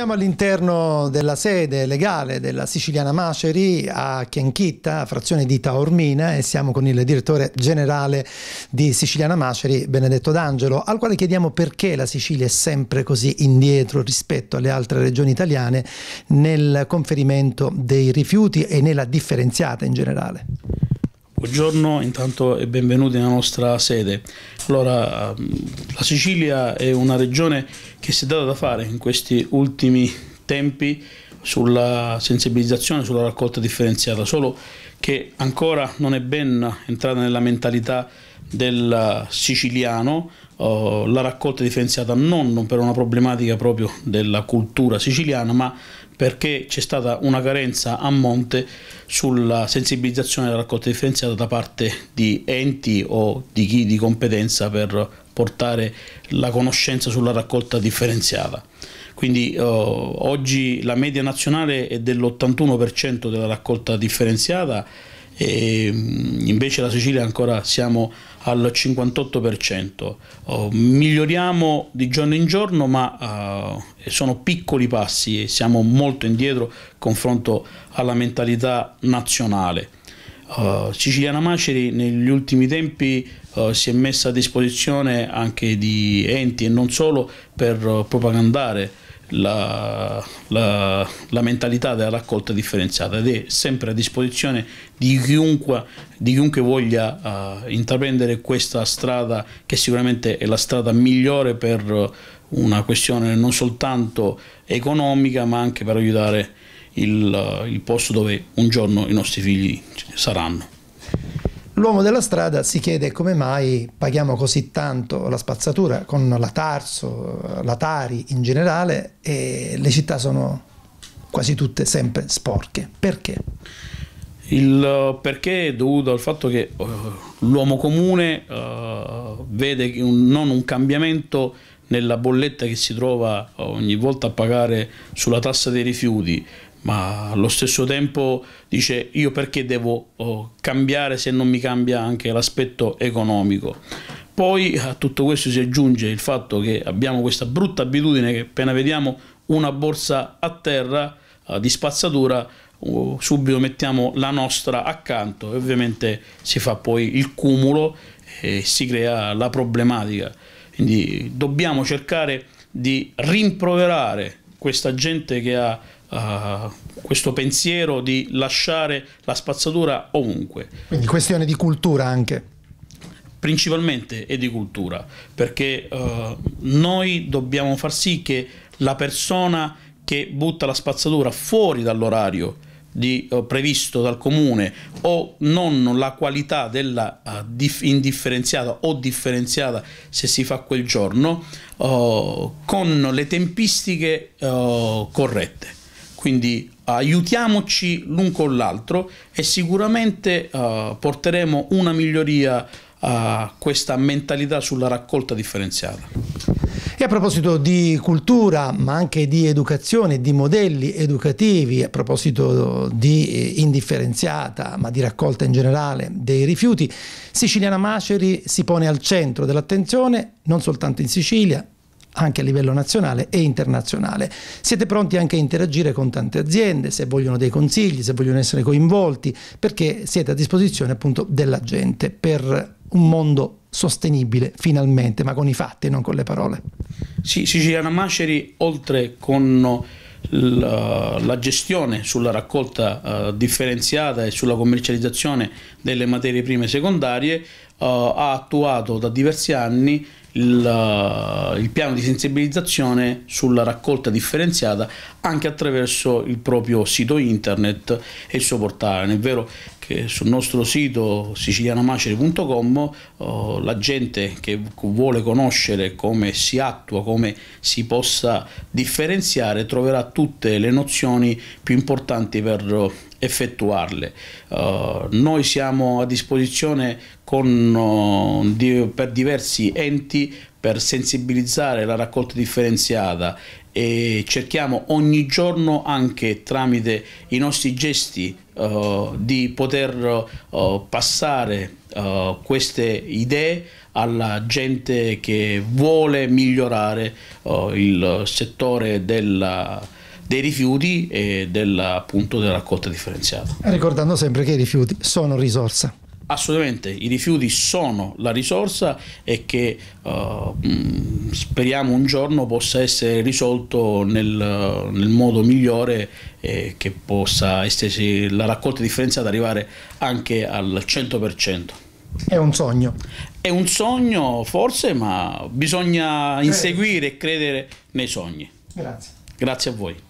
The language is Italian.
Torniamo all'interno della sede legale della siciliana Maceri a Chianchitta, frazione di Taormina e siamo con il direttore generale di Siciliana Maceri, Benedetto D'Angelo, al quale chiediamo perché la Sicilia è sempre così indietro rispetto alle altre regioni italiane nel conferimento dei rifiuti e nella differenziata in generale. Buongiorno intanto e benvenuti nella nostra sede. Allora, ehm, la Sicilia è una regione che si è data da fare in questi ultimi tempi sulla sensibilizzazione, sulla raccolta differenziata, solo che ancora non è ben entrata nella mentalità del siciliano, Oh, la raccolta differenziata non per una problematica proprio della cultura siciliana, ma perché c'è stata una carenza a monte sulla sensibilizzazione della raccolta differenziata da parte di enti o di chi di competenza per portare la conoscenza sulla raccolta differenziata. Quindi eh, oggi la media nazionale è dell'81% della raccolta differenziata e mm, invece la Sicilia ancora siamo al 58%. miglioriamo di giorno in giorno, ma eh, sono piccoli passi e siamo molto indietro confronto alla mentalità nazionale. Uh, eh, Siciliana Maceri negli ultimi tempi uh, si è messa a disposizione anche di enti e non solo per propagandare la, la, la, mentalità della raccolta differenziata ed è sempre a disposizione di chiunque, di chiunque voglia uh, intraprendere questa strada che sicuramente è la strada migliore per una questione non soltanto economica ma anche per aiutare il, il posto dove un giorno i nostri figli saranno. L'uomo della strada si chiede come mai paghiamo così tanto la spazzatura con la Tarso, la Tari in generale e le città sono quasi tutte sempre sporche. Perché? Il perché è dovuto al fatto che uh, l'uomo comune uh, vede un, non un cambiamento nella bolletta che si trova ogni volta a pagare sulla tassa dei rifiuti, ma allo stesso tempo dice io perché devo oh, cambiare se non mi cambia anche l'aspetto economico. Poi a tutto questo si aggiunge il fatto che abbiamo questa brutta abitudine che appena vediamo una borsa a terra eh, di spazzatura oh, subito mettiamo la nostra accanto e ovviamente si fa poi il cumulo e si crea la problematica. Quindi dobbiamo cercare di rimproverare questa gente che ha uh, questo pensiero di lasciare la spazzatura ovunque. Quindi questione di cultura anche principalmente è di cultura, perché uh, noi dobbiamo far sì che la persona che butta la spazzatura fuori dall'orario di, eh, previsto dal comune o non la qualità della eh, indifferenziata o differenziata se si fa quel giorno eh, con le tempistiche eh, corrette. Quindi aiutiamoci l'un con l'altro e sicuramente eh, porteremo una miglioria a questa mentalità sulla raccolta differenziata. E a proposito di cultura, ma anche di educazione, di modelli educativi, a proposito di eh, indifferenziata, ma di raccolta in generale dei rifiuti, Siciliana Maceri si pone al centro dell'attenzione non soltanto in Sicilia, anche a livello nazionale e internazionale. Siete pronti anche a interagire con tante aziende, se vogliono dei consigli, se vogliono essere coinvolti, perché siete a disposizione appunto della gente per un mondo sostenibile finalmente, ma con i fatti, e non con le parole. Sì, Siciliana Maceri, oltre con la, la gestione sulla raccolta uh, differenziata e sulla commercializzazione delle materie prime secondarie, uh, ha attuato da diversi anni il, eh, il, piano di sensibilizzazione sulla raccolta differenziata anche attraverso il proprio sito internet e il suo portale. È vero che sul nostro sito sicilianamaceri.com eh, la gente che vuole conoscere come si attua, come si possa differenziare, troverà tutte le nozioni più importanti per effettuarle. Eh, noi siamo a disposizione con, eh, per diversi enti per sensibilizzare la raccolta differenziata e cerchiamo ogni giorno anche tramite i nostri gesti uh, di poter uh, passare uh, queste idee alla gente che vuole migliorare il settore della, dei rifiuti e della, appunto, della raccolta differenziata. Ricordando sempre che i rifiuti sono risorsa assolutamente i rifiuti sono la risorsa e che uh, speriamo un giorno possa essere risolto nel, nel modo migliore eh, che possa essere la raccolta differenziata arrivare anche al 100%. È un sogno. È un sogno forse, ma bisogna inseguire e credere nei sogni. Grazie. Grazie a voi.